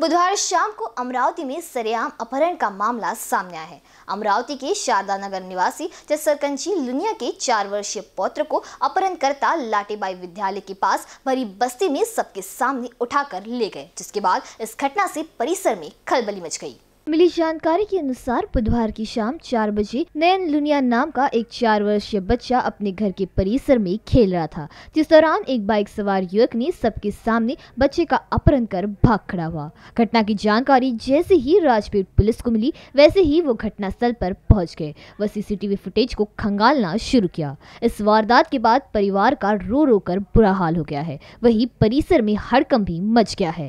बुधवार शाम को अमरावती में सरेआम अपहरण का मामला सामने आया है अमरावती के शारदा नगर निवासी जसरकंजी लुनिया के चार वर्षीय पौत्र को अपहरणकर्ता लाटेबाई विद्यालय के पास भरी बस्ती में सबके सामने उठाकर ले गए जिसके बाद इस घटना से परिसर में खलबली मच गई मिली जानकारी के अनुसार बुधवार की शाम चार बजे नयन लुनिया नाम का एक चार वर्षीय बच्चा अपने घर के परिसर में खेल रहा था जिस दौरान एक बाइक सवार युवक ने सबके सामने बच्चे का अपहरण कर भाग खड़ा हुआ घटना की जानकारी जैसे ही राजपेट पुलिस को मिली वैसे ही वो घटनास्थल पर पहुंच गए व सीसीटीवी फुटेज को खंगालना शुरू किया इस वारदात के बाद परिवार का रो रो कर बुरा हाल हो गया है वही परिसर में हड़कम भी मच गया है